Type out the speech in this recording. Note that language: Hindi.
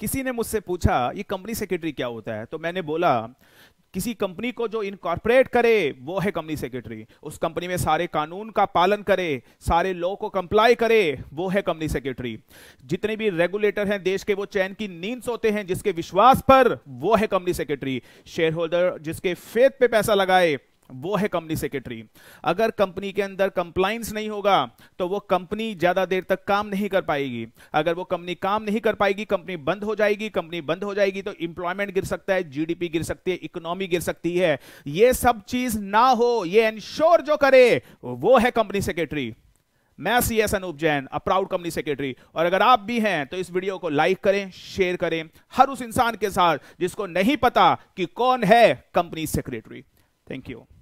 किसी ने मुझसे पूछा ये कंपनी सेक्रेटरी क्या होता है तो मैंने बोला किसी कंपनी को जो इनकॉर्पोरेट करे वो है कंपनी सेक्रेटरी उस कंपनी में सारे कानून का पालन करे सारे लॉ को कंप्लाई करे वो है कंपनी सेक्रेटरी जितने भी रेगुलेटर हैं देश के वो चैन की नींद सोते हैं जिसके विश्वास पर वो है कंपनी सेक्रेटरी शेयर होल्डर जिसके फेत पे पैसा लगाए वो है कंपनी सेक्रेटरी अगर कंपनी के अंदर कंप्लाइंस नहीं होगा तो वो कंपनी ज्यादा देर तक काम नहीं कर पाएगी अगर वो कंपनी काम नहीं कर पाएगी कंपनी बंद हो जाएगी कंपनी बंद हो जाएगी तो इंप्लॉयमेंट गिर सकता है जीडीपी गिर सकती है इकोनॉमी गिर सकती है ये सब चीज ना हो ये इंश्योर जो करे वो है कंपनी सेक्रेटरी मैं C S Anup Jain a proud company secretary और अगर आप भी हैं तो इस वीडियो को लाइक करें शेयर करें हर उस इंसान के साथ जिसको नहीं पता कि कौन है कंपनी सेक्रेटरी थैंक यू